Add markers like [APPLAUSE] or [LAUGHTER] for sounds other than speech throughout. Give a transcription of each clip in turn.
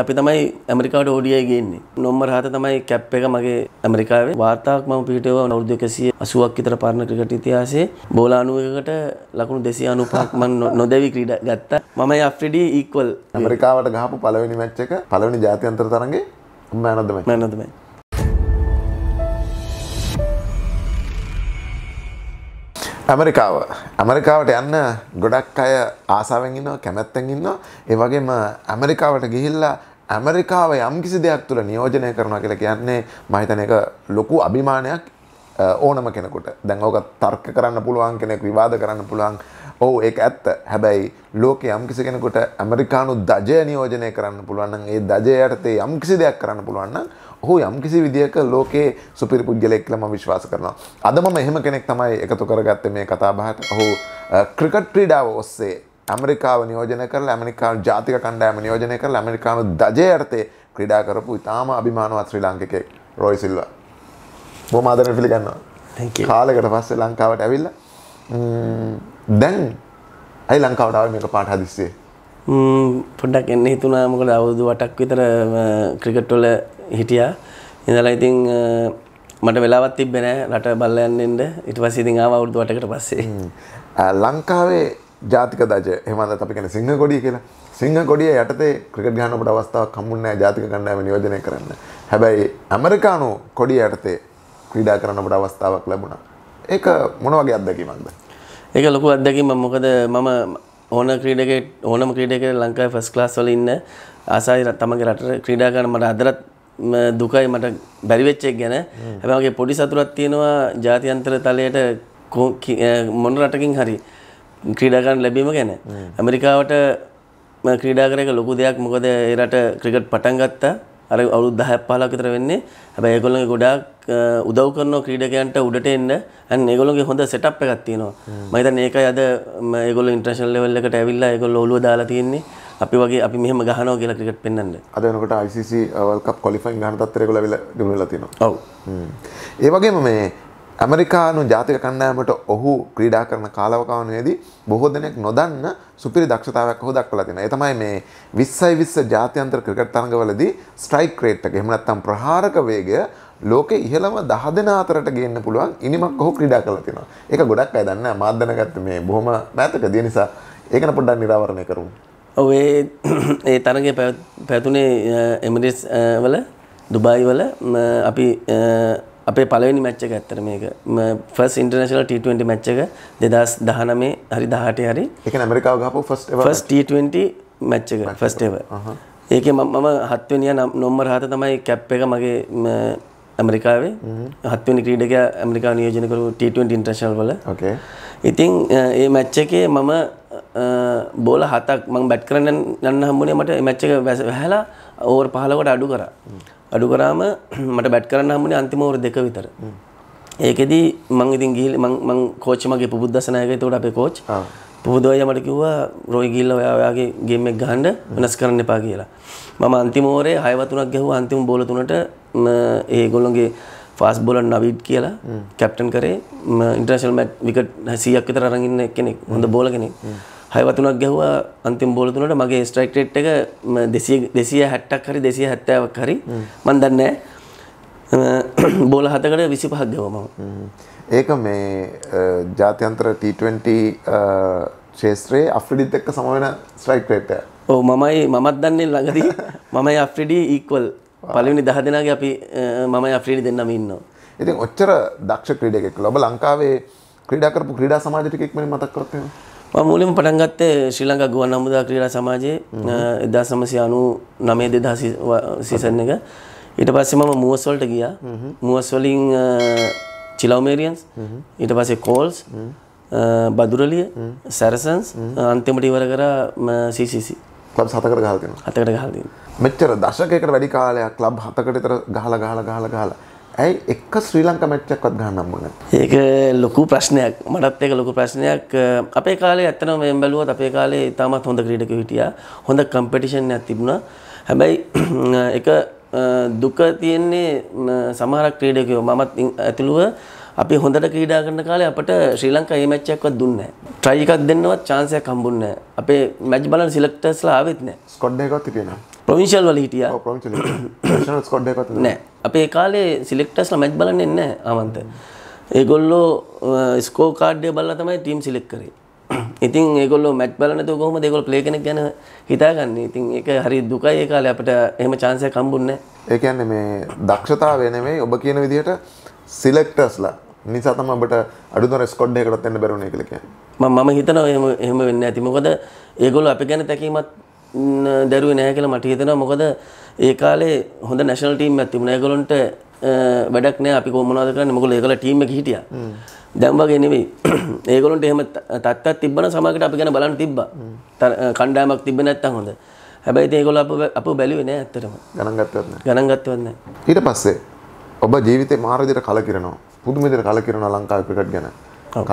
අපි තමයි ඇමරිකාට ෝඩියයි ගේන්නේ නොම්ම රහත තමයි කැප් එක මගේ ඇමරිකාවේ වාර්තාක් මම පිටව නවුරුදු එකසිය අසුවක් විතර පරණ ක්‍රිකට් ඉතිහාසයේ බෝල අනුවකට ලකුණු දෙසිය අනුපහක් මන් නොදැවි ක්‍රීඩ ගත්තා මමයි අෆ්‍රිඩී ඊක්වල් ඇමරිකාවට ගහපු පළවෙනි මැච් එක පළවෙනි ජාත්‍යන්තර තරගේ මෑනදම මැනදමයි ඇමරිකාව ඇමරිකාවට යන්න ගොඩක් අය ආසාවෙන් ඉන්නවා කැමැත්තෙන් ඉන්නවා ඒ වගේම ඇමරිකාවට ගිහිල්ලා ඇමරිකාව යම් කිසි දෙයක් තුළ නියෝජනය කරනවා කියලා කියන්නේ මහිතන එක ලොකු අභිමානයක් ඕනම කෙනෙකුට දැන් ඕක තර්ක කරන්න පුළුවන් කෙනෙක් විවාද කරන්න පුළුවන් ඔහු ඒක ඇත්ත හැබැයි ලෝක යම්කිසි කෙනකොට ඇමරිකානු දජය නියෝජනය කරන්න පුළුවන්න ඒ දජයයටතේ යම්කිසි දෙයක් කරන්න පුළුවන්න ඔහු යම්කිසි විදිහක ලෝකයේ සුපිරි පුද්ගලෙක්ලම විශ්වාස කරනවා. අදම එහෙම කෙනෙක් තමයි එකතු කරගත්ත මේ කතාබහට ඔහු ක්‍රිකට් ක්‍රීඩාව ඔස්සේ ඇමරිකාව නියෝජන කරල ඇමරිකාන් ජාතික කණ්ඩෑම නියෝජනය කරල ඇමරිකානු දජයර්තේ ක්‍රඩා කරපු ඉතාම අභිමානවත් ශ්‍රී ලංකෙක් රොයිසිල්ව බොමාදන පිළිගන්නවා කාලකට පස්සේ ලංකාවට ඇවිල්ල දැන් ඇයි ලංකාවටාව මේක පාට හදිස්සේ පොඩ්ඩක් එන්න හිතුනා මොකද අවුරුදු වටක් විතර ක්‍රිකට්වල හිටියා ඉඳලා ඉතින් මට වෙලාවත් තිබ්බේ නෑ රට බල්ලයන් එන්න ඊට පස්සේ ඉතින් ආවා අවුරුදු වටකට පස්සේ ලංකාවේ ජාතික දජ එහෙමද අපි කියන්නේ සිංහ කොඩිය කියලා සිංහ කොඩිය යටතේ ක්‍රිකට් ගහන්න ඔබට අවස්ථාවක් හම්බුන්නේ නැහැ ජාතික කණ්ඩායම නියෝජනය කරන්න. හැබැයි ඇමරිකානු කොඩිය යටතේ ක්‍රීඩා කරන්න ඔබට අවස්ථාවක් ලැබුණා. ඒක මොන වගේ අත්දැකීමක්ද? ඒක ලොකු අත්දැකීම මොකද මම ඕන ක්‍රීඩකෙක් ඕනම ක්‍රීඩකෙක් ලංකාවේ ෆස්ට් ක්ලාස් වල ඉන්න ආසයි තමගේ රටට ක්‍රීඩා කරන මට අදටත් දුකයි මට බැරි වෙච්ච එක ගැන. හැබැයි මගේ පොඩි සතුටක් තියෙනවා ජාත්‍යන්තර තලයට මොන රටකින් හරි ක්‍රීඩා කරන්න ලැබීම ගැන. ඇමරිකාවට ක්‍රීඩා කර එක ලොකු දෙයක් මොකද ඒ රට ක්‍රිකට් පටන් ගත්තා. අර අවුරුදු 10ක් 15ක් විතර වෙන්නේ. හැබැයි ඒගොල්ලන්ගේ ගොඩාක් උදව් කරන ක්‍රීඩකයන්ට උඩට එන්න and ඒගොල්ලන්ගේ හොඳ setup එකක් තියෙනවා. මම හිතන්නේ ඒකයි අද ඒගොල්ලෝ ඉන්ටර්නැෂනල් level එකට ඇවිල්ලා ඒගොල්ලෝ ඔළුව දාලා තියෙන්නේ. අපි වගේ අපි මෙහෙම ගහනවා කියලා ක්‍රිකට් පෙන්වන්න. අද වෙනකොට ICC World Cup qualifying ගහන තත්ත්වයට ඒගොල්ලෝ ඇවිල්ලා දිනුනලා තියෙනවා. ඔව්. ඒ වගේම මේ ඇමරිකානු ජාතික කණ්ඩෑමට ඔහු ක්‍රීඩා කරන කාලවකාවනයේදී බොහෝ දෙනෙක් නොදන්න සුපිරි දක්ෂතාවයක් ඔහු දක්වලා තියෙනවා. ඒ තමයි මේ 20යි 20 ජාත්‍යන්තර ක්‍රිකට් තරඟවලදී ස්ට්‍රයික් රේට් එක එහෙම නැත්නම් ප්‍රහාරක වේගය ලෝකේ ඉහළම 10 දෙනා අතරට ගේන්න පුළුවන් ඉනිමක් ඔහු ක්‍රීඩා කරලා තියෙනවා. ඒක ගොඩක් අය දන්නේ නැහැ. මාත් දැනගත්තේ මේ බොහොම මෑතකදී නිසා ඒකන පොඩ්ඩක් නිරාවරණය කරමු. ඔව් ඒ [CLEARS THROAT] ඒ තරඟය පැවතුනේ එමිරේට්ස් වල දුබායි වල අපි අපේ පළවෙනි මැච් එක ඇත්තට මේක ෆස් ඉන්ටර්නේෂනල් T20 මැච් එක 2019 හරි 18 හරි ඒක ඇමරිකාව ගහපු first ever first T20 match එක ෆස්ට් එවර් uh-huh. ඒකේ මම හත්වෙනිය නොම්බර් 7 තමයි කැප් එක මගේ ඇමරිකාවේ හත්වෙනි ක්‍රීඩකයා ඇමරිකාව නියෝජනය කරපු T20 ඉන්ටර්නේෂනල් වල ඕකේ ඉතින් ඒ මැච් එකේ මම බෝල හතක් මං බැට් කරන්න යන්න හම්බුනේ මට මේ මැච් එක වැහැලා ඕවර් 15කට අඩු කරා අඩු කරාම මට බැට් කරන්න හම්බුනේ අන්තිම ඕවර් දෙක විතර. ඒකෙදි මං ඉතින් ගිහින් මං මං කෝච් මගේ පුබුද්දස නායකයා ඒතකොට අපේ කෝච්. පුබුදෝයා මට කිව්වා රොයි ගිහිල්ලා ඔයා ඔයාගේ ගේම් එක ගහන්න වෙනස් කරන්න එපා කියලා. මම අන්තිම ඕවරේ 6 වතුනක් ගැහුවා අන්තිම බෝල තුනට ඒගොල්ලොන්ගේ ෆාස් බොල නවිඩ් කියලා කැප්ටන් කරේ ඉන්ටර්නේෂනල් මැච් විකට් 100ක් විතර අරන් ඉන්න කෙනෙක් හොඳ බෝල කෙනෙක්. හය වතුනක් ගැහවා අන්තිම බෝල තුනට මගේ ස්ට්‍රයික් රේට් එක 200 260ක් හරි 270ක් හරි මම දන්නේ නැහැ බෝල හතකට 25ක් ගැහුවා මම ඒක මේ ජාත්‍යන්තර T20 ශේත්‍රයේ අෆ්‍රිඩිත් එක්ක සම වෙන ස්ට්‍රයික් රේට් එක ඔව් මමයි මමත් දන්නේ ළඟදී [LAUGHS] මමයි අෆ්‍රිඩි ඉක්වල් පළවෙනි 10 දෙනාගේ අපි මමයි අෆ්‍රිඩි දෙන්නම ඉන්නවා ඉතින් ඔච්චර දක්ෂ ක්‍රීඩකෙක් ලොබ ලංකාවේ ක්‍රීඩා කරපු ක්‍රීඩා සමාජයට ටිකක් මම මතක් කරත් වෙනවා මුලින් පටන් ගත්තේ ශ්‍රී ලංකා ගුවන් අමුදා ක්‍රීඩා සමාජයේ 1999 2000 සීසන් එක. ඊට පස්සේ මම මුවස් වලට ගියා. මුවස් වලින් චිලවුමේරියන්ස් ඊට පස්සේ කෝල්ස් බදුරලිය සැරසන්ස් අන්තිමට ඉවර කරා CCC. ක්ලබ් හතකට ගහලා දෙනවා. හතකට ගහලා දෙනවා. මෙච්චර දශකයකට වැඩි කාලයක් ක්ලබ් හතකට විතර ගහලා ගහලා ගහලා ගහලා ඇයි එක්ක ශ්‍රී ලංකා මැච්චක්වත් ගහන්න හම්බුනේ ඒක ලොකු ප්‍රශ්නයක් මටත් ඒක ලොකු ප්‍රශ්නයක් අපේ කාලේ ඇත්තටම මම බැලුවත් අපේ කාලේ තාමත් හොඳ ක්‍රීඩකයෝ හිටියා හොඳ කම්පිටිෂන් එකක් තිබුණා හැබැයි ඒක දුක තියෙන්නේ සමහර ක්‍රීඩකයෝ මමත් ඇතුළුව අපි හොඳට ක්‍රීඩා කරන කාලේ අපට ශ්‍රී ලංකා මේ මැච් එකක්වත් දුන්නේ නැහැ. ට්‍රයි එකක් දෙන්නවත් chance එකක් හම්බුන්නේ නැහැ. අපේ මැච් බලන සිලෙක්ටර්ස්ලා ආවෙත් නැහැ. ස්කොඩ් එකකවත් හිටියේ නැහැ. ප්‍රවිශල් වල හිටිය නෑ අපේ කාලේ සිලෙක්ටස්ල මැච් බලන්න එන්න අවන්ත ඒගොල්ලෝ ස්කෝ කාඩ්ඩය බල්ල තමයි ටීම් සිලෙක් කරේ ඉතින් ඒගොල්ලෝ මැට් බලනත කොහොම දෙකොල් ප්ලේ කෙනෙක් ගැන හිතාගන්න ඉතින් ඒක හරි දුකයි ඒ කාලේ අපිට එහෙම chance එකක් හම්බුන්නේ ඒ කියන්නේ මේ දක්ෂතාවය නෙමෙයි ඔබ කියන විදිහට සිලෙක්ටර්ස්ලා නිසා තමයි ඔබට අඩුතර ස්කොඩ් එකකටත් එන්න බැරුණේ කියලා කියන්නේ මම මම හිතනවා එහෙම එහෙම වෙන්නේ නැති මොකද ඒගොල්ලෝ අපි ගැන තැකීමත් දැරුවේ නැහැ කියලා මට හිතෙනවා මොකද ඒ කාලේ හොඳ නැෂනල් ටීම් එකක් තිබුණා. ඒගොල්ලන්ට වැඩක් නැහැ අපි කොහොම මොනවද කරන්නේ මොකද ඒගොල්ලෝ ටීම් එකේ හිටියා. දැන් වගේ නෙවෙයි. [CLEARS THROAT] ඒගොල්ලන්ට එහෙම තත්ත්වයක් තිබ්බනම් සමහරකට අපි ගැන බලන්න තිබ්බා. කණ්ඩායමක් තිබ්බේ නැත්තම් හොඳ. හැබැයි ඉතින් ඒගොල්ලෝ අපව බැලුවේ නැහැ ඇත්තටම. ගණන් ගත්තවත් නැහැ. ගණන් ගත්තවත් නැහැ. ඊට පස්සේ ඔබ ජීවිතේ මාර විදිහට කලකිරෙනවා. පුදුම විදිහට කලකිරෙනවා ලංකාවේ ක්‍රිකට් ගැන.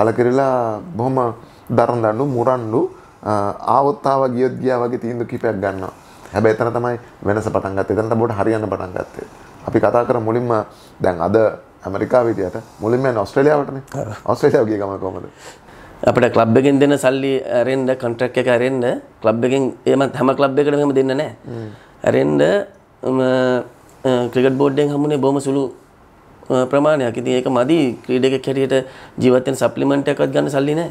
කලකිරিলা බොහොම දරන් දඬු මුරන්ඩු ආවත්තාව ගියොත් ගියා වගේ තීන්දුව කිහිපයක් ගන්නවා. හැබැයි එතන තමයි වෙනස පටන් ගත්තේ. එතන තමයි හරියන්න පටන් ගත්තේ. අපි කතා කර මුලින්ම දැන් අද ඇමරිකාව විදියට මුලින්ම යන ඔස්ට්‍රේලියාවටනේ. ඔස්ට්‍රේලියාව ගිය ගමන කොහමද? අපිට ක්ලබ් එකෙන් දෙන සල්ලි අරෙන්න කොන්ට්‍රැක්ට් එක අරෙන්න ක්ලබ් එකෙන් එහෙම හැම ක්ලබ් එකකටම එහෙම දෙන්න නැහැ. අරෙන්න ක්‍රිකට් බෝඩ්ඩෙන් හමුනේ බොහොම සුළු ප්‍රමාණයක්. ඉතින් ඒක මදි ක්‍රීඩකෙක් හැටියට ජීවත් වෙන සප්ලිමන්ට් එකක්වත් ගන්න සල්ලි නැහැ.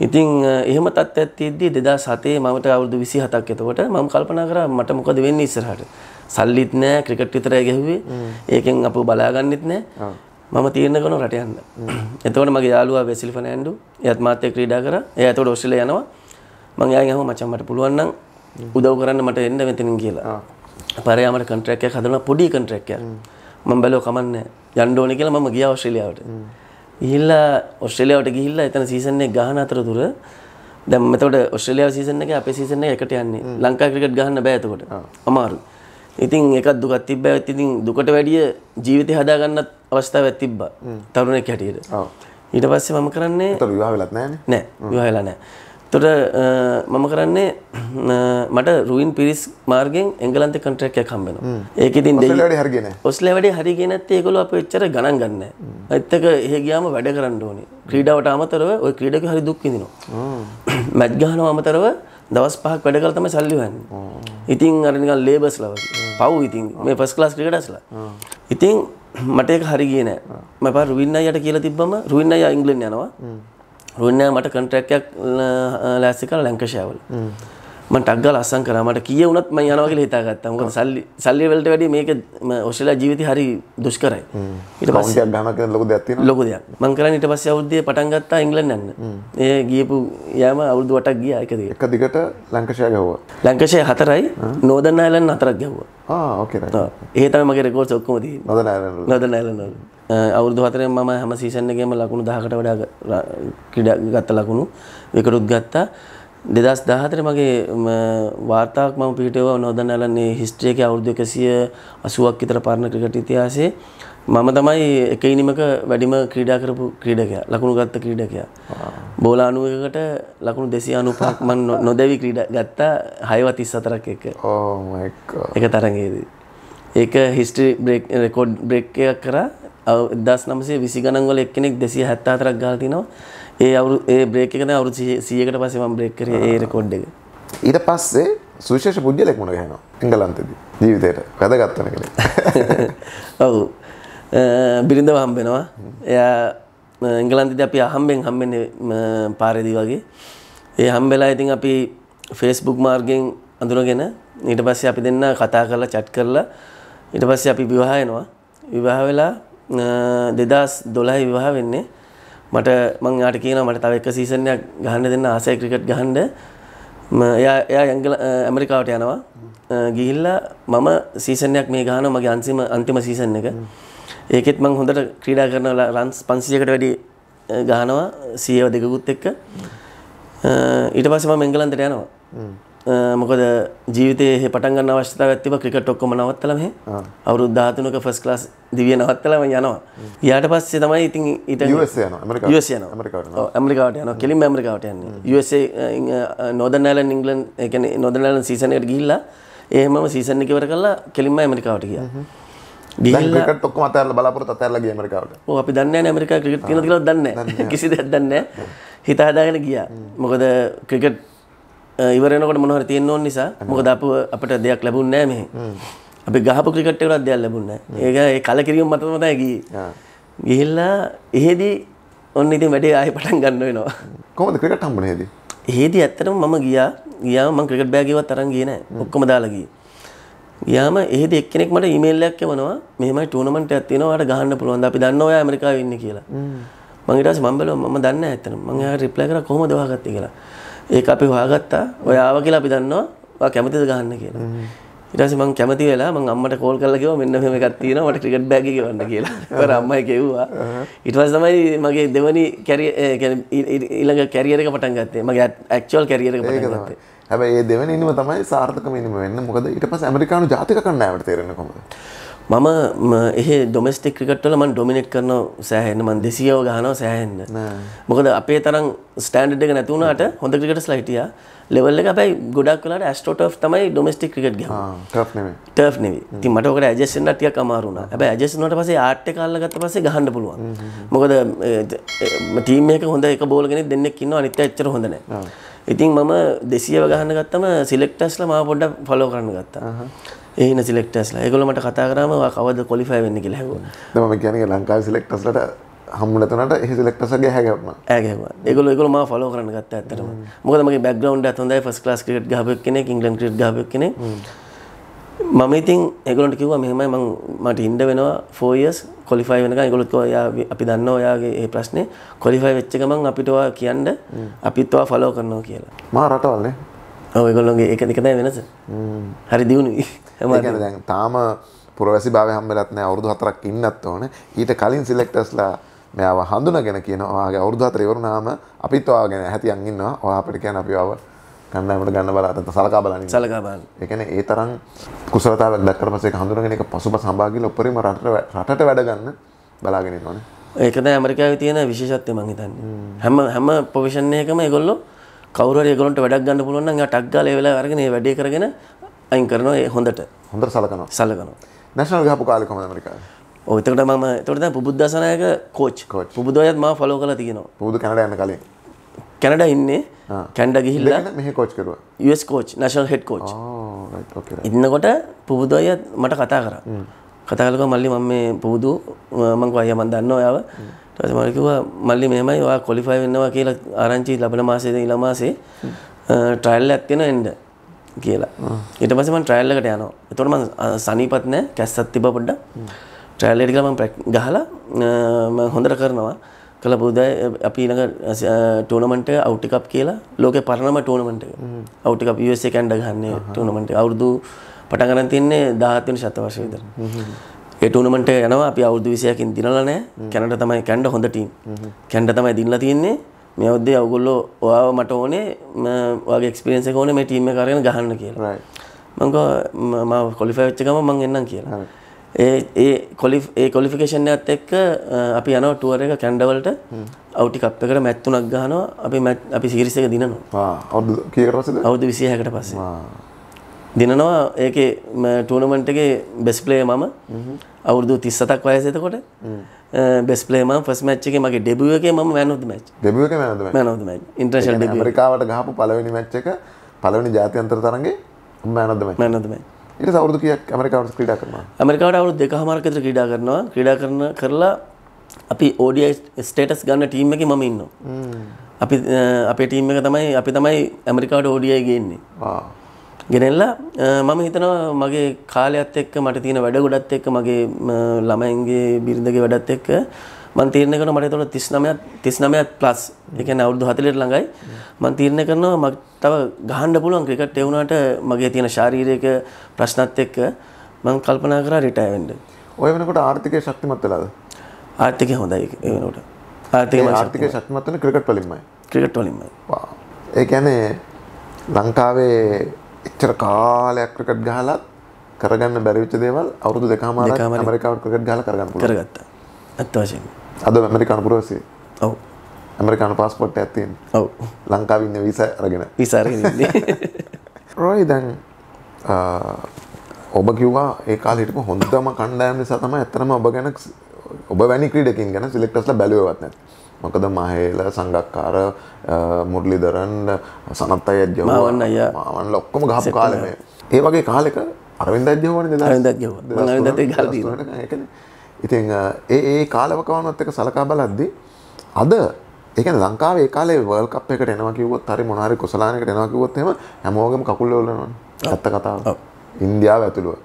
ඉතින් එහෙම තත්ත්වයක් තියෙද්දි 2007 මමට අවුරුදු 27ක් එතකොට මම කල්පනා කරා මට මොකද වෙන්නේ ඉස්සරහට. සල්ලිත් නැහැ ක්‍රිකට් විතරයි ගැහුවේ. ඒකෙන් අපව බලාගන්නෙත් නැහැ. මම තීරණ කරනවා රට යන්න. එතකොට මගේ යාළුවා වෙසිලි ෆර්නෑන්ඩෝ එයාත් මාත් එක්ක ක්‍රීඩා කරා. එයා එතකොට ඕස්ට්‍රේලියා යනවා. මම එයාගෙන් අහුවා මචං මට පුළුවන් නම් උදව් කරන්න මට එන්න මෙතනින් කියලා. පරයාමට කන්ට්‍රැක්ට් එකක් හදනවා පොඩි කන්ට්‍රැක්ට් එකක්. මම බැලුව කමන්නේ යන්න ඕනේ කියලා මම ගියා ඕස්ට්‍රේලියාවට. ගිහිල්ලා ඕස්ට්‍රේලියාවට ගිහිල්ලා එතන සීසන් එක ගහන අතරතුර දැන් මෙතකොට ඔස්ට්‍රේලියාව සීසන් එකේ අපේ සීසන් එක එකට යන්නේ. ලංකා ක්‍රිකට් ගහන්න බෑ එතකොට. අමාරුයි. ඉතින් එකක් දුකක් තිබ්බැවත් ඉතින් දුකට වැඩිය ජීවිතය හදා ගන්නත් අවස්ථාවක් තිබ්බා. තරුණෙක් හැටියට. ඔව්. ඊට පස්සේ මම කරන්නේ විවාහ වෙලත් නැහැ නේ? නෑ. විවාහ වෙලා නැහැ. තොට මම කරන්නේ මට රුවන් පිරිස් මාර්ගෙන් එංගලන්ත කටරක්ය කම්බෙන ඒකඉතින් හරගෙන ඔස්ල වැඩේ හරිගෙනත් ඒකොල අප එච්චර ගණන් ගන්න ඇත්තක ඒගයාම වැඩ කරන්න ඕනේ ක්‍රීඩාවට අමතරව ඔය ක්‍රීඩක හරි දුක්කිදිනවා මැත්්ගහන අමතරව දවස් පහක් වැඩ කරතම සල්ලිවන්න ඉතින් අරනිකල් ලේබස් ලව පව් ඉතින් මේ පස් කලාස් ක්‍රිකටස්ලා ඉතින් මට හරිගෙන මප රුවින්න යට කියලා තිබම රුවින්න අය ඉංගලෙන් යනවා රුවන්ෑ මට කන්ට්‍රැක්යක් ලෑස්සිකල් ලැංකශයවල මට ටක්ගල අසං කරා මට කිය වුණත් මම යනවා කියලා හිතාගත්තා. මොකද සල්ලි සල්ලි වලට වැඩිය මේක ඔස්ට්‍රේලියා ජීවිතේ හරි දුෂ්කරයි. ඊට පස්සේ ගහන කරන ලොකු දෙයක් තියෙනවා. ලොකු දෙයක්. මම කරන්නේ ඊට පස්සේ අවුරුද්දේ පටන් ගත්තා ඉංග්‍රීසි යන්න. ඒ ගියපු යෑම අවුරුදු 8ක් ගියා එක දිගට. එක දිගට ලංකාශය ගැහුවා. ලංකාශය 4යි, නෝදර්න් අයර්ලන්ඩ් 4ක් ගැහුවා. ආ ඕකේ රයිට්. ඒ තමයි මගේ රෙකෝඩ්ස් ඔක්කොම තියෙන්නේ. නෝදර්න් අයර්ලන්ඩ්. නෝදර්න් අයර්ලන්ඩ් වල. අවුරුදු 4 මම හැම සීසන් එකේම ලකුණු 10කට වඩා ගත්ත ලකුණු විකටුත් ගත්තා. දෙදස් දාහතර මගේ වාර්තාක් මම පිටව නොදන්න අලන්නේ හිස්ට්‍රියක අවුරුදු එකසිය අසුවක් විතර පරණ ක්‍රිකට් ඉතිහාසයේ මම තමයි එක ඉනිමක වැඩිම ක්‍රීඩා කරපු ක්‍රීඩකයා ලකුණු ගත්ත ක්‍රීඩකයා බෝල අනුවකට ලකුණු දෙසිය අනුපහක් මන් නොදැවි ක්‍රීඩ ගත්තා හයව තිස් අතරක් එක oh එක තරගේදී ඒක හිස්ටි බ්‍රේක් රෙකෝඩ් බ්‍රෙක්කයක් කරා දස් නමසේ විසි ගණන්වල එක්කෙනෙක් දෙසිය හැත්තා අතරක් ගාතිනවා ඒ අවු ඒ බ්‍රේක කන අවු සියකට පසම බ්‍රේක් කර ඒ රකොඩ් එක ඊට පස්සේ සුවිශේෂ පුද්ගලෙක් මුණ ගැහෙනවා එංගලන්තද ජීවිතයට වැදගත්වන කළ [LAUGHS] ඔවු බිරිඳව හම්බෙනවා එයා එංගලන්තිද අපි අහම්බෙන් හම්බෙන පාරදි වගේ ඒ හම්බෙලා ඉතින් අපි ෆේස්බුක් මාර්ගෙන් අඳුරගෙන ඊට පස්සේ අපි දෙන්න කතා කරලා චැට් කරලා ඊට පස්සේ අපි විවාහයනවා විවාහ වෙලා දෙදස් දොළහි විවාහ වෙන්නේ මට මං යාට කියනවා මට තව එක සීසන් එකක් ගහන්න දෙන්න ආසයි ක්‍රිකට් ගහන්න. එයා එයා ඇංගල ඇමරිකාවට යනවා. ගිහිල්ලා මම සීසන් එකක් මේ ගහනවා මගේ අන්තිම අන්තිම සීසන් එක. ඒකෙත් මං හොඳට ක්‍රීඩා කරන රන්ස් 500කට වැඩි ගහනවා 100ව දෙකකුත් එක්ක. ඊට පස්සේ මම එංගලන්තයට යනවා. මොකද ජීවිතයේ පටන් ගන්න අවශ්‍යතාවයක් තිබ්බා ක්‍රිකට් ඔක්කොම නවත්තලා මෙහෙ අවුරුදු 13ක ෆස්ට් ක්ලාස් දිවිය නවත්තලාම යනවා ඊට පස්සේ තමයි ඉතින් ඊට US යනවා ඇමරිකාවට US යනවා ඇමරිකාවට ඔව් ඇමරිකාවට යනවා කෙලින්ම ඇමරිකාවට යන්නේ USA නෝදර්න් අයර්ලන්ඩ් ඉංග්ලන්ඩ් ඒ කියන්නේ නෝදර්න් අයර්ලන්ඩ් සීසන් එකට ගිහිල්ලා එහෙමම සීසන් එක ඉවර කරලා කෙලින්ම ඇමරිකාවට ගියා ගිහිල්ලා ක්‍රිකට් ඔක්කොම අතහැරලා බලාපොරොත්තු අතහැරලා ගියා ඇමරිකාවට ඔව් අපි දන්නේ නැහැ ඇමරිකාව ක්‍රිකට් තියෙනවද කියලා දන්නේ නැහැ කිසි දෙයක් දන්නේ නැහැ [LAUGHS] හිත හදාගෙන ගියා මොකද ක්‍රිකට් ඉවර වෙනකොට මොන හරි තියෙන්න ඕන නිසා මොකද අපට දෙයක් ලැබුණේ නැහැ මෙහෙ. අපි ගහපු ක්‍රිකට් එකටවත් දෙයක් ලැබුණේ නැහැ. ඒක ඒ කලකිරීම මතම තමයි ගියේ. ගිහිල්ලා එහෙදී ඔන්න ඉතින් වැඩේ ආයෙ පටන් ගන්න වෙනවා. කොහොමද ක්‍රිකට් හම්බුනේ එහෙදී? එහෙදී ඇත්තටම මම ගියා. ගියාම මම ක්‍රිකට් බෑග් එකවත් අරන් ගියේ නැහැ. ඔක්කොම දාලා ගියේ. යාම ඒද එක්කෙනෙක් මට ඊමේල් එකක් එවනවා මෙහෙමයි ටූර්නමන්ට් එකක් තියෙනවා ඔයාලට ගහන්න පුළුවන් ද අපි දන්නවා ඔයා ඇමරිකාවේ ඉන්නේ කියලා මම ඊට පස්සේ මම බැලුවා මම දන්නේ නැහැ ඇත්තටම මම එයාට රිප්ලයි කරා කොහොමද වහගත්තේ කියලා ඒක අපි හොයාගත්තා ඔයාව කියලා අපි දන්නවා කැමතිද ගහන්න කියලා ඉටස මං කැමති වෙලා මං අම්මට කෝල් කරලා කිව්වා මෙන්න මෙහෙම එකක් තියෙනවා මට ක්‍රිකට් බෑග් එක ගන්න කියලා. ඒවර අම්මයි කිව්වා. ඊට පස්සේ තමයි මගේ දෙවනි කැරියර් ඊළඟ කැරියර් එක පටන් ගත්තේ. මගේ ඇක්චුවල් කැරියර් එක පටන් ගත්තේ. හැබැයි ඒ දෙවනි ඉනිම තමයි සාර්ථකම ඉනිම වෙන්න. මොකද ඊට පස්සේ ඇමරිකානු ජාතික කණ්ඩායමට තේරෙන්නේ කොහොමද? මම එහ ඩොමස්ටික් ක්‍රිකට්වල මන් ඩොමිනෙක් කරන සෑහෙන්න මන් දෙසියෝ ගහනව සෑහෙන්න මොකද අපේ තරම් ස්ටන්ඩ් එක නැතුවනට හොඳ ක්‍රිකට ස්ලයිටිය ලෙවල්ල අපයි ගොඩක් කලට ඇස්ටෝට් තමයි ඩොමස්ටික් ක්‍රිකට් ග ටර්් නෙව ති මටක ඇජෙසෙන් ටිය කමාරුණ ඇබ ඇජෙසනට පසේ ආට්ට කල්ලගත පසේ ගහන්න පුළුවන් මොකද ටීමක හොඳ එක බෝලගෙන දෙන්නෙක් ඉන්න අනිත එච්චර හොඳන ඉතින් මම දෙසිය ගහන්න ගත්තම සිලෙක්ටස්ල මා පොඩ්ඩ ෆලෝ කරන්න ගත්තා ඒන සිලෙක්ටස්ලා ඒගොල්ලෝ මට කතා කරාම ඔයා කවද ක්වොලිෆයි වෙන්නේ කියලා හැංගුවා. දැන් මම කියන්නේ ලංකාවේ සිලෙක්ටස්ලට හම්බුන තැනට එහි සිලෙක්ටර්ස්ගේ හැගැවුණා. හැගැවුණා. ඒගොල්ලෝ ඒගොල්ලෝ මාව ෆලෝ කරන්න ගත්තා ඇත්තටම. මොකද මගේ බෑග්ග්‍රවුන්ඩ් එකත් හොඳයි ෆස්ට් ක්ලාස් ක්‍රිකට් ගහපු කෙනෙක්, ඉංග්‍රීසි ක්‍රිකට් ගහපු කෙනෙක්. මම ඉතින් ඒගොල්ලන්ට කිව්වා මෙහෙමයි මම මට ඉන්න වෙනවා 4 years ක්වොලිෆයි වෙනකන් ඒගොල්ලෝ කිව්වා එයා අපි දන්නවා එයාගේ මේ ප්‍රශ්නේ ක්වොලිෆයි වෙච්ච ගමන් අපිට ඔයා කියන්න අපිත් ඔයා ෆලෝ කරනවා කියලා. මා රටවල් නේ. ඔයගොල්ලොන්ගේ එක දෙකතයි වෙනස හරි දියුණු හැම තාම පුරවැසි භාව හම්බලත් නෑ අවුදු හතරක් ඉන්නත් ඕන ඊට කලින් සිලෙක්ටස්ලා මෙයාව හඳුනගෙන කියනවාගේ අවුරුදු හතර ඉවරනාම අපිත් ඔයාගෙන හැතියන් ඉන්නවා ඔයා අපිට කියන අපි ඔයාව කන්නමට ගන්න බලාට සලකා බලන්න සලකා බලන්න එකන ඒ තරම් කුසලතාවක් දක්කට පසේ හඳුනගෙන එක පසුප සම්භාගිල උපරිම රට රටට වැඩගන්න බලාගෙන ඕන ඒකද ඇමරිකාව තියෙන විශේෂත්වය මංහිතන්නේ හැම හැම පොවිෂණයකම ඒගොල්ලෝ කවුරු හරි ඒගොල්ලන්ට වැඩක් ගන්න පුළුවන් නම් එයා ටක් ගාලා ඒ වෙලාව අරගෙන ඒ වැඩේ කරගෙන අයින් කරනවා ඒ හොඳට. හොඳට සලකනවා. සලකනවා. නැෂනල් ගහපු කාලේ කොහමද ඇමරිකාවේ? ඔව් එතකොට මම එතකොට දැන් පුබුද්දාසනායක කෝච්. කෝච්. පුබුදෝයත් මම ෆලෝ කරලා තියෙනවා. පුබුදු කැනඩා යන කලින්. කැනඩා ඉන්නේ කැන්ඩ ගිහිල්ලා මෙහි කෝච් කරුවා US coach national head coach ඉන්නකොට පුබුදොයත් මට කතා කරා කතා කළා මල්ලි මම මේ පුදු මම කිව්වා අයියා මම දන්නවා ඔයාව ඊට පස්සේ මම කිව්වා මල්ලි මෙහෙමයි ඔයා ක්වොලිෆයි වෙනවා කියලා ආරංචි ලැබෙන මාසේ ඉඳන් ඊළ මාසේ ට්‍රයල් එකක් තියෙනවා එන්න කියලා ඊට පස්සේ මම ට්‍රයල් එකට යනවා එතකොට මම සනීපත් නැහැ කැස්සක් තිබ්බා පොඩ්ඩක් ට්‍රයල් එකට ගිහලා මම ගහලා මම හොඳට කරනවා කළ බුදයි අපි ඊළඟ ටෝනමට අවුටිකක් කියලා ලෝක පරණම ටෝනමට අවුටිකක් ස කැන්ඩ ගන්න ටෝනමට අවුරුදු පටන් ගන්න තින්නේ 17 වෙනි ශතවර්ෂයේ විතර. ඒ ටූර්නමන්ට් එක යනවා අපි අවුරුදු 20කින් දිනලා නැහැ. කැනඩා තමයි කැනඩා හොඳ ටීම්. කැනඩා තමයි දිනලා තියෙන්නේ. මේ අවුද්දේ ඔයගොල්ලෝ ඔයාව මට ඕනේ ඔයාගේ එක්ස්පීරියන්ස් එක ඕනේ මේ ටීම් එක අරගෙන ගහන්න කියලා. මම ගෝ මම ක්වොලිෆයි වෙච්ච ගමන් මම එන්නම් කියලා. ඒ ඒ ක්වොලි ඒ ක්වොලිෆිකේෂන් එකත් එක්ක අපි යනවා ටුවර් එක කැනඩා වලට අවුටි කප් එකට මැච් තුනක් ගහනවා අපි මැච් අපි සීරීස් එක දිනනවා. ආ අවුරුදු කීයකට පස්සේද? අවුරුදු 26කට පස්සේ. ආ දිනනවා ඒකේ ටූනමන්ට් එකේ බෙස්ට් ප්ලේයර් මම අවුරුදු 37ක් වයස එතකොට බෙස්ට් ප්ලේයර් මම ෆස්ට් මැච් එකේ මගේ ඩෙබියු එකේ මම මෑන් ඔෆ් ද මැච් ඩෙබියු එකේ man of the match man of the match international debut ඇමරිකාවට ගහපු පළවෙනි මැච් එක පළවෙනි ජාත්‍යන්තර තරඟේ man of the match man of the match ඊට අවුරුදු කීයක් ඇමරිකාවට ක්‍රීඩා කරනවා ඇමරිකාවට අවුරුදු දෙකහමාරක් විතර ක්‍රීඩා කරනවා ක්‍රීඩා කරන කරලා අපි ODI ස්ටේටස් ගන්න ටීම් එකේ මම ඉන්නවා අපි අපේ ටීම් එක තමයි අපි තමයි ඇමරිකාවට ODI ගේන්නේ ආ ගෙනෙල්ලා මම හිතනවා මගේ කාලයත් එක්ක මට තියෙන වැඩ ගොඩත් එක්ක මගේ ළමයින්ගේ බිරිඳගේ වැඩත් එක්ක මම තීරණය කරනවා මට එතකොට 39ක් 39ක් ප්ලස් ඒ කියන්නේ අවුරුදු 40ට ළඟයි මම තීරණය කරනවා මට තව ගහන්න පුළුවන් ක්‍රිකට් ඒ වුණාට මගේ තියෙන ශාරීරික ප්‍රශ්නත් එක්ක මම කල්පනා කරා රිටයර් වෙන්න. ඔය වෙනකොට ආර්ථිකය ශක්තිමත් වෙලාද? ආර්ථිකය හොඳයි ඒ වෙනකොට. ආර්ථිකය ආර්ථිකය ශක්තිමත් වෙන ක්‍රිකට් වලින්මයි. ක්‍රිකට් වලින්මයි. ඒ කියන්නේ ලංකාවේ එච්චර කාලයක් ක්‍රිකට් ගහලත් කරගන්න බැරි වෙච්ච දේවල් අවුරුදු දෙකමාරක් ඇමරිකාවට ක්‍රිකට් ගහලා කරගන්න පුළුවන්. කරගත්තා. ඇත්ත වශයෙන්ම. අද ඇමරිකානු පුරවැසියෙක්. ඔව්. ඇමරිකානු පාස්පෝර්ට් එකක් තියෙන. ඔව්. ලංකාවේ ඉන්න වීසා අරගෙන. වීසා අරගෙන ඉන්නේ. [LAUGHS] රොයි දැන් ඔබ කිව්වා ඒ කාලේ හිටපු හොඳම කණ්ඩායම නිසා තමයි ඇත්තටම ඔබ ගැන ඔබ වැනි ක්‍රීඩකින් ගැන සිලෙක්ටස්ල බැලුවත්න මොකද මහේල සංගක්කාර මුරලිදරන් සනත් අය ජවන්න අය මන් ලොක්කොම ගහපු කාලමේ ඒ වගේ කාලෙක අරවින්ද ජවන ඉතින් ඒ ඒ කාලවකවනත් එක සලකා බලද්දි අද ඒක ලංකාව කාලේ වල් කප් එකට එනවා කිවොත් හරි මොනාරි කොසලානකට එනවා කිවොත්ම හැමෝගම කකුල්ලවලනවා ඇත්ත කතාව ඉන්දියාව ඇතුළුව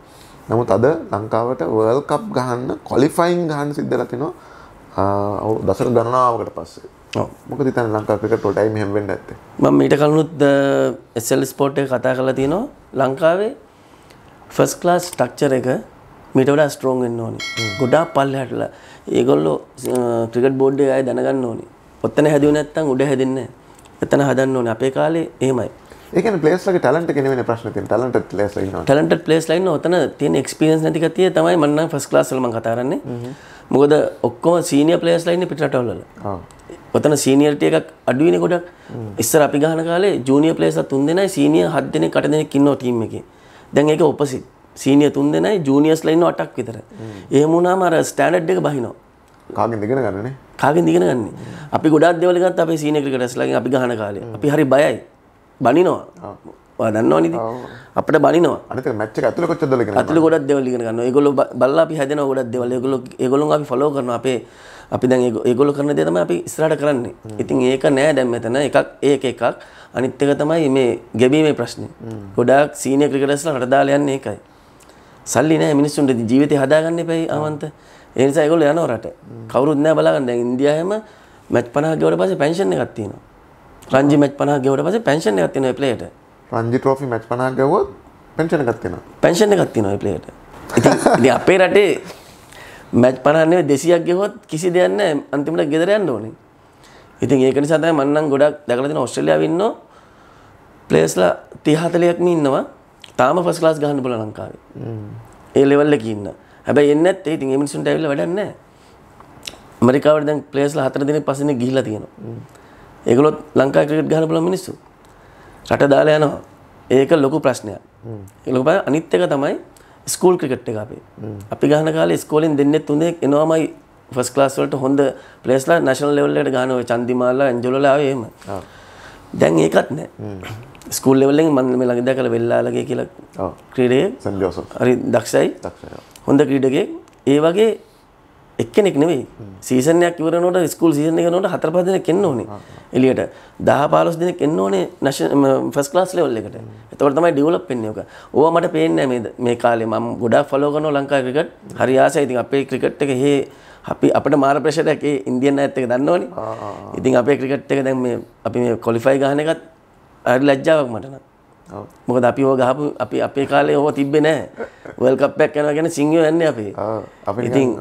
නමුත් අද ලංකාවට වර්ල් කප් ගහන්න කොලිෆයින් ගහන්න සිද්ධලතිනවා දසර ගණනාවකට පස්සේ මොක තන ලංකාකටොටයි හැමෙන්ට ඇත ම මීට කලනුත් එසල් ස්පෝට් කතා කල තියනවා ලංකාවේ ෆස් ලාස් ටක්චර එක මිටවඩා ස්ට්‍රෝන්ගෙන්න්න ඕනි ගොඩා පල්ල හටල ඒගොල්ලෝ ක්‍රිකට බෝඩ්ඩ අය දැනගන්න ඕනි පොත්තන හැදිව නැත්තන් උඩ හැදින්න එතන හදන්න ඕන අපේ කාලේ ඒමයි ඒක පලේස්ලක ටලට කෙනෙ ප්‍රශ්න ටලට ලෙස ටලට පලේස් ලයින්න ඔතන තියෙන එක්ස්පිරස් නැතිකතිය තමයි මන්න ෆස් ලාසල්ම කතාරන්නේ මොකද ඔක්කොම සීනිය පලේස් ලයින්න පිටවල්ල ඔතන සීනියර්ටිය එකක් අඩුවන ගොඩක් ඉස්සර අපි ගහන කාලේ ජූනිය පලේස තුන් දෙනයි සීනිය හත් දෙන කට දෙන කින්න ටීම එක දැන් ඒක ඔපසි සීනිය තුන් දෙනයි ජූනියස් ලයින්න අටක් විතර ඒමුණනා මර ස්ටෑනඩ් එක බහිනෝ කාගෙන් දෙගෙන ගන්නනේ කාගෙන් දිගෙන ගන්නේ අපි ගොඩක් දෙවලගත් අපේ සීනය ක්‍රිකටස්ලගේ අපි ගහන කාලේ අපි හරි බයයි බනිනවා දන්නවා නද අපට බනිනවා අත මච්ච ඇතුල කොච්ච දල ඇතුල ගොඩක් දෙවල්ලිගෙන ගන්න ඒගොල බල්ලා අපි හැදෙන ගොඩක් දෙවල් ගොල ඒගොලු අපි ෆලෝ කරන අපේ අපි දැන් ඒගොලු කරන දේ තමයි අපි ඉස්සරහට කරන්නේ. ඉතින් ඒක නෑ දැන් මෙතන එකක් ඒක එකක් අනිත් එක තමයි මේ ගැබීමේ ප්‍රශ්නේ. ගොඩාක් සීනියර් ක්‍රිකටර්ස්ලා රට දාලා යන්නේ ඒකයි. සල්ලි නෑ මිනිස්සුන්ට ජීවිතේ හදාගන්න එපයි ආවන්ත. ඒ නිසා ඒගොල්ලෝ යනවා රට. කවුරුත් නෑ බලාගන්න. දැන් ඉන්දියාවේම මැච් 50ක් ගෙවුවට පස්සේ පෙන්ෂන් එකක් තියෙනවා. රංජි මැච් 50ක් ගෙවුවට පස්සේ පෙන්ෂන් එකක් තියෙනවා ඒ ප්ලේයට. රංජි ට්‍රෝෆි මැච් 50ක් ගෙවුවොත් පෙන්ෂන් එකක් තියෙනවා. පෙන්ෂන් එකක් තියෙනවා ඒ ප්ලේයට. ඉතින් ඉතින් අපේ රටේ මැච් 50ක් නෙවෙයි 200ක් ගෙවුවොත් කිසි දෙයක් නැහැ අන්තිමට ගෙදර යන්න ඕනේ. ඉතින් ඒක නිසා තමයි මම නම් ගොඩක් දැකලා තියෙන ඕස්ට්‍රේලියාවේ ඉන්නෝ ප්ලේස්ලා 30 40ක්ම ඉන්නවා. තාම ෆස්ට් ක්ලාස් ගහන්න බල ලංකාවේ. ඒ ලෙවල් එකේ ඉන්න. හැබැයි එන්නේ නැත්තේ ඉතින් ඒ මිනිස්සුන්ට ඇවිල්ලා වැඩක් නැහැ. ඇමරිකාවට දැන් ප්ලේස්ලා 4 දිනක් පස්සේ ගිහිල්ලා තියෙනවා. ඒගොල්ලොත් ලංකා ක්‍රිකට් ගහන බලන මිනිස්සු රට දාලා යනවා. ඒක ලොකු ප්‍රශ්නයක්. ඒක ලොකු ප්‍රශ්නයක්. අනිත් එක තමයි ස්කූල් ක්‍රිකට් එක අපේ. අපි ගහන කාලේ ස්කෝලෙන් දෙන්නේ තුනේ එනවාමයි ෆස් ක්ලාස් වලට හොඳ ප්ලේස්ලා නැෂනල් ලෙවල් එකට ගහන ඔය චන්දිමාල්ලා ඇන්ජලෝලා ආවේ එහෙම. දැන් ඒකත් නැහැ. ස්කූල් ලෙවල් එකෙන් මම මේ ළඟදී දැකලා වෙල්ලාලගේ කියලා ක්‍රීඩකයෙක් හරි දක්ෂයි. හොඳ ක්‍රීඩකයෙක් ඒ වගේ එක්කෙනෙක් නෙවෙයි සීසනයක් ඉවරනට ස්කූල් සීසන එකනට හතර පහ දෙනෙක් එන්න ඕනේ එළියට දහ පාලොස් දෙනෙක් එන්න ඕනේ නැෂ ෆස් ක්ලාස් ලෙවල් එකට එතකොට තමයි ඩිවලොප් වෙන්නේ ඔක. ඕවා මට පේන්නේ මේ මේ කාලේ මම ගොඩාක් ෆලෝ කරනවා ලංකා ක්‍රිකට්. හරි ආසයි. ඉතින් අපේ ක්‍රිකට් එක හේ අපි අපට මාර ප්‍රෙෂර් එකක් ඒ ඉන්දියන් අයත් එක දන්නවනේ. ඉතින් අපේ ක්‍රිකට් එක දැන් මේ අපි මේ ක්වොලිෆයි ගහන එකත් හරි ලැජ්ජාවක් මට නම්. මොකද අපි හෝ ගහපු අපි අපේ කාලේ හෝ තිබ්බේ නෑ වල් කප්යක් යන ගැන සිංහෝ යන්න අපේ ඉතින්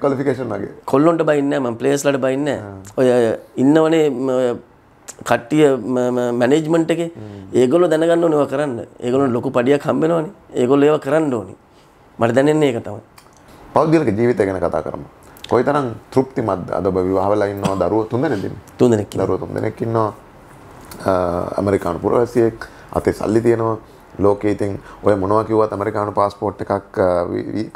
කොලිකේෂන් වගේ කොල්ලොන්ට බයින්න ම ප්ලේස්ලට බයින්න ඔය ඉන්නවනේ කට්ටිය මැනේජ්මන්ට් එක ඒගොල්ලො දැනගන්න නව කරන්න ඒගොලු ලොකු පඩියක් කම්බෙනවානි ඒගොල් ඒව කරන්න ඕනි මට දැනෙන්නේ එක තමයි පෞද්ගලක ජීවිත ගැන කතා කරම කොයි තරම් තෘප්ති මත් අද විවාහවලා ඉන්නවා දරුව තුන්දෙනෙද තුන්දෙනෙක් දරුව තුන්දෙනෙක් ඉන්නවා ඇමරිකානු පුරවැසියෙක් අතේ සල්ලි තියෙනවා ලෝකේ ඉතින් ඔය මොනවා කිව්වත් ඇමරිකානු පාස්පෝට් එකක්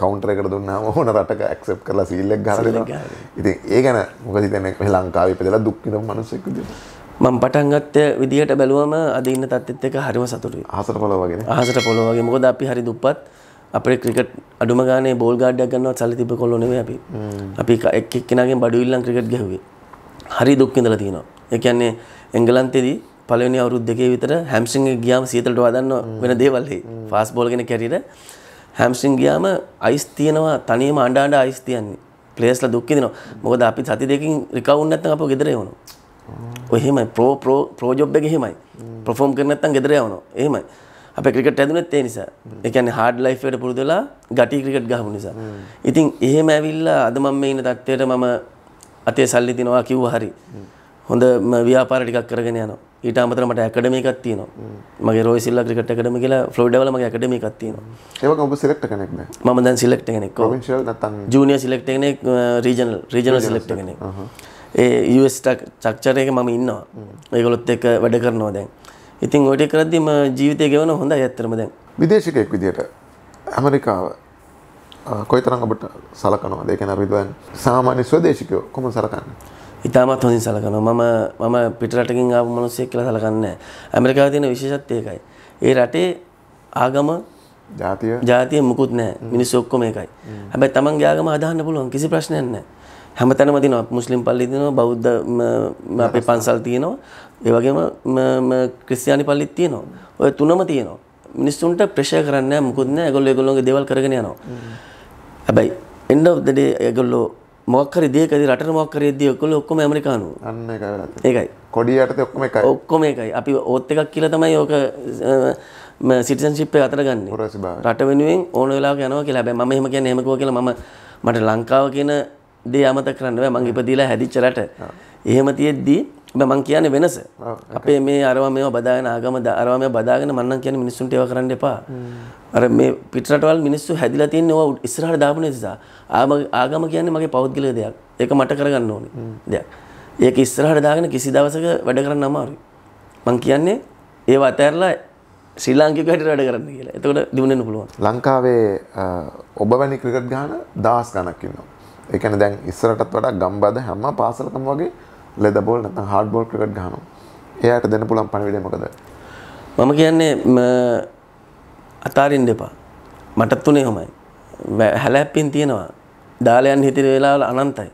කවුන්ටර් එකට දුන්නාම ඕන රටක ඇක්සෙප්ට් කරලා සීල් එකක් ගහලා දෙනවා. ඉතින් ඒ ගැන මොකද හිතන්නේ මේ ලංකාවේ ඉපදලා දුක් විඳපු මිනිස්සෙක් විදියට. මම පටන් ගත්ත විදියට බැලුවම අද ඉන්න තත්ත්වෙත් එක හරිම සතුටුයි. අහසට පොළොව වගේ නේ. අහසට පොළොව වගේ. මොකද අපි හරි දුප්පත්. අපේ ක්‍රිකට් අඩුම ගානේ බෝල් ගාඩ්ඩයක් ගන්නවත් සල්ලි තිබ්බ කොල්ලෝ නෙමෙයි අපි. අපි එක් එක්කෙනාගෙන් බඩු ඉල්ලන් ක්‍රිකට් ගැහුවේ. හරි දුක් විඳලා තියෙනවා. ඒ කියන්නේ එංගලන්තෙදී පලනි අවුත් දෙකේ විතර හැම්සිං ගියාම සීතලට වදන්න වෙන දේවල්හි ෆාස් බෝල්ගෙන කැරිට හැම්සිං ගියාම අයිස් තියෙනවා තනියම අන්ඩාන්ඩ අයිස් තියන්නේ පලේස්ල දුක්කිදනවා මොකද අපි සති දෙකින් රිකවුන්නත්ත අප ගෙදරයවුණු ඔහෙමයි ප්‍රෝ ප්‍රෝ ප්‍රෝජොබ් එක හෙමයි ප්‍රෆෝම් කරනත්තන් ගෙදරයවුණු එහෙමයි අප ක්‍රිකට ඇදුනත් ඒ නිසා එකන හාඩ ලයිෆ්ට පුරදලා ගටි ක්‍රිකට් ගහපු නිසා ඉතින් එහෙම ඇවිල්ලා අදමම් මේ ඉන්න තත්වයට මම අතේ සල්ලි තිනවා කිව්ව හරි හොඳ ව්‍යාපාර ටිකක් කරගෙන යනවා. ඊට අමතරව මට ඇකඩමි එකක් තියෙනවා. මගේ රෝයි සිල්ලා ක්‍රිකට් ඇකඩමි කියලා ෆ්ලොරිඩා වල මගේ ඇකඩමි එකක් තියෙනවා. ඒක ඔබ සිලෙක්ට් කෙනෙක් නේද? මම දැන් සිලෙක්ට් කෙනෙක්. ප්‍රොවින්ෂල් නැත්නම් ජූනියර් සිලෙක්ට් කෙනෙක්, රීජනල් රීජනල් සිලෙක්ට් කෙනෙක්. ඒ US ස්ට්‍රක්චර් එකේ මම ඉන්නවා. ඒගොල්ලොත් එක්ක වැඩ කරනවා දැන්. ඉතින් ඔය ටික කරද්දී මම ජීවිතය ගෙවන හොඳයි ඇත්තටම දැන්. විදේශිකයෙක් විදියට ඇමරිකාව uh, කොයිතරම් ඔබට සලකනවාද? ඒ කියන්නේ විද්වාන් සාමාන්‍ය ස්වදේශිකයෝ කොහොමද සලකන්නේ? ඉතාමත් හොඳින් සලකනවා මම මම පිටරටකින් ආපු මිනිස්සෙක් කියලා සලකන්නේ නැහැ ඇමරිකාවේ තියෙන විශේෂත් ඒකයි ඒ රටේ ආගම ජාතිය ජාතිය මුකුත් නැහැ මිනිස්සු ඔක්කොම ඒකයි හැබැයි තමන්ගේ ආගම අදහන්න පුළුවන් කිසි ප්‍රශ්නයක් නැහැ හැමතැනම තියෙනවා මුස්ලිම් පල්ලි තියෙනවා බෞද්ධ අපේ පන්සල් තියෙනවා ඒ වගේම ක්‍රිස්තියානි පල්ලිත් තියෙනවා ඔය තුනම තියෙනවා මිනිස්සුන්ට ප්‍රෙෂර් කරන්නේ නැහැ මුකුත් නැහැ ඒගොල්ලෝ ඒගොල්ලෝගේ දේවල් කරගෙන යනවා හැබැයි end of the day ඒගොල්ලෝ මොක්කර දේකද රට මොක්කර ද ඔක්කොල ඔක්කොම ඇමරිකානු ඒකයි කොඩියට ඔක්කොම එක ඔක්කොම එකයි අපි ඕත් එකක් කියල තමයි ඕක සිටසන්ශිප්ය අතර ගන්න රට වෙනුවෙන් ඕන වෙලා යනවා කියලා බෑ ම හම කිය හෙමකෝ කියල ම මට ලංකාව කියන දේ අමත කරන්නව මං ඉපදීලා හැදිච්චරට එහෙම තියෙද්දී මං කියන වෙනස අපේ මේ අරව මේ බදාගෙන ආගම අරවම බදාගෙන මන්න කියන මිනිස්සුන්ට ඒව කරන්න එපා අර මේ පිටරටවල් මිනිස්සු හැදිලා තියෙන ඒවා ඉස්සරහට දාපු නිසා ආම ආගම කියන්නේ මගේ පෞද්ගලික දෙයක් ඒක මට කරගන්න ඕනේ දෙයක් ඒක ඉස්සරහට දාගෙන කිසි දවසක වැඩ කරන්න අමාරුයි මං කියන්නේ ඒව අතහැරලා ශ්‍රී ලාංකිකයට වැඩ කරන්න කියලා එතකොට දිනුනෙන්න පුළුවන් ලංකාවේ ඔබ වැනි ක්‍රිකට් ගහන දහස් ගණක් ඉන්නවා ඒ කියන්නේ දැන් ඉස්සරහටත් වඩා ගම්බද හැම පාසලකම වගේ ලෙද බෝල් නැත්නම් හાર્ඩ් බෝල් ක්‍රිකට් ගහනවා. එයාට දෙන්න පුළුවන් පණිවිඩය මොකද? මම කියන්නේ අතාරින්න එපා. මටත් උනේ හොමයි. හැලැප්පින් තියෙනවා. දාලයන් හිතිර වෙලාවල අනන්තයි.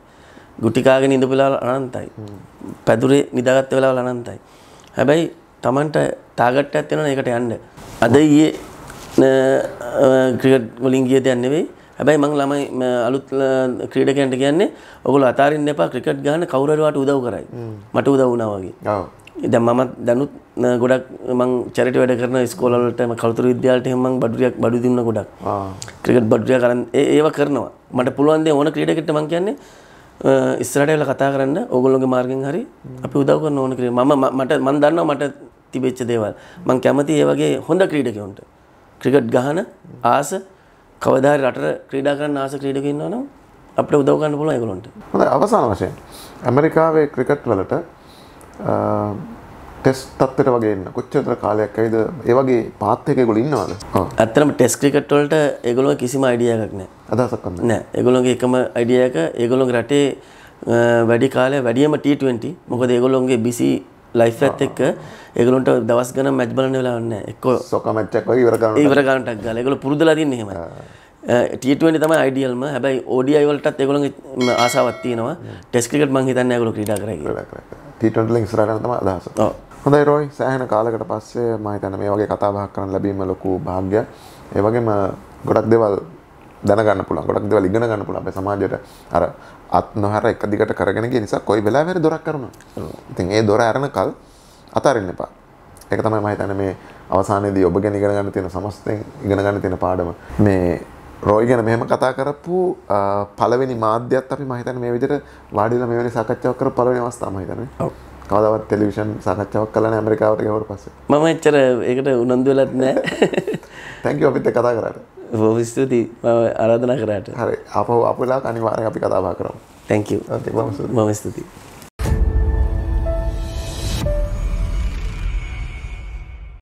ගුටි කාගෙන ඉඳපු වෙලාවල අනන්තයි. පැදුරේ නිදාගත්ත වෙලාවල අනන්තයි. හැබැයි Tamanට ටාගට් එකක් තියෙනවා ඒකට යන්න. අද ඊයේ ක්‍රිකට් වලින් ගිය දෙයක් නෙවෙයි. හැබැයි මං ළමයි අලුත් ක්‍රීඩකයන්ට කියන්නේ ඔගොල්ලෝ අතාරින්න එපා ක්‍රිකට් ගහන කවුරු හරි උදව් කරයි. මට උදව් වුණා වගේ. ඔව්. දැන් මම දැනුත් ගොඩක් මං චැරිටි වැඩ කරන ස්කෝල් වලට මම කලුතර විද්‍යාලයට එහෙම මං බඩුරියක් බඩු දුන්න ගොඩක්. ක්‍රිකට් බඩුරිය කරන් ඒව කරනවා. මට පුළුවන් දේ ඕන ක්‍රීඩකෙක්ට මං කියන්නේ ඉස්සරහට වෙලා කතා කරන්න ඕගොල්ලෝගේ මාර්ගෙන් හරි අපි උදව් කරන ඕන ක්‍රීඩක. මම මට මං දන්නවා මට තිබෙච්ච දේවල්. මං කැමති ඒ වගේ හොඳ ක්‍රීඩකයන්ට. ක්‍රිකට් ගහන ආස කවදාහරි රටට ක්‍රීඩා කරන්න ආස ක්‍රීඩකයෙක් ඉන්නවනම් අපිට උදව් කරන්න පුළුවන් ඒගොල්ලන්ට. හොඳයි අවසාන වශයෙන් ඇමරිකාවේ ක්‍රිකට් වලට ටෙස්ට් තත්ත්වයට වගේ ඉන්න කොච්චර කාලයක් ඇයිද ඒ වගේ පාත් එකේ ඒගොල්ලෝ ඉන්නවද? ඔව්. ඇත්තටම ටෙස්ට් ක්‍රිකට් වලට ඒගොල්ලෝ කිසිම අයිඩියා එකක් නැහැ. අදහසක් නැහැ. නෑ. ඒගොල්ලෝගේ එකම අයිඩියා එක ඒගොල්ලෝගේ රටේ වැඩි කාලය වැඩියම T20 මොකද ඒගොල්ලොන්ගේ බිසි ලයිෆත් එක්ක ඒගලොන්ට දවස් ගන මැච් බලන්න වෙලාන්න එක්ක සොක මච්චක් ඉවරගන්න ඉවරගන්නටක් ගල එකල පුරදලදින්න හෙම ටීටුවනි තම අයිඩියල්ම හැබයි ෝඩිය අයිවලටත් එකගොල ආසාවත් තියෙනවා ටෙස්කිකට මං හිතන්න ගොල ක්‍රඩා කර ටටල ඉස්රගතම අදහස හොඳයි රෝයි සෑහන කාලකට පස්සේ මහිතන මේ වගේ කතාභාක් කරන්න ලැබීම ලොකු භාග්‍ය ඒවගේම ගොඩක් දෙවල් දැනගන්න පුළුවන් ගොඩක් දේවල් ඉගෙන ගන්න පුළුවන් අපේ සමාජයට අර අත් නොහැර එක දිගට කරගෙන ගිය නිසා කොයි වෙලාවෙ හරි දොරක් අරුණා. ඉතින් ඒ දොර අරනකල් අතාරින්න එපා. ඒක තමයි මම හිතන්නේ මේ අවසානයේදී ඔබ ගැන ඉගෙන ගන්න තියෙන සමස්තයෙන් ඉගෙන ගන්න තියෙන පාඩම. මේ රෝයි ගැන මෙහෙම කතා කරපු පළවෙනි මාධ්‍යයත් අපි මම හිතන්නේ මේ විදිහට වාඩිලා මේ වෙලාවේ සාකච්ඡාවක් කරපු පළවෙනි අවස්ථාව මම හිතන්නේ. ඔව්. කවදාවත් ටෙලිවිෂන් සාකච්ඡාවක් කළා නෑ ඇමරිකාවට ගියවට පස්සේ. මම එච්චර ඒකට උනන්දු වෙලත් නෑ. තැන්කියු [LAUGHS] අපිත් කතා කරාට. බොහොම ස්තුතියි මම ආරාධනා කරාට හරි අපෝ අපලා අනිවාර්යෙන් අපි කතා බහ කරමු thank you මම ස්තුතියි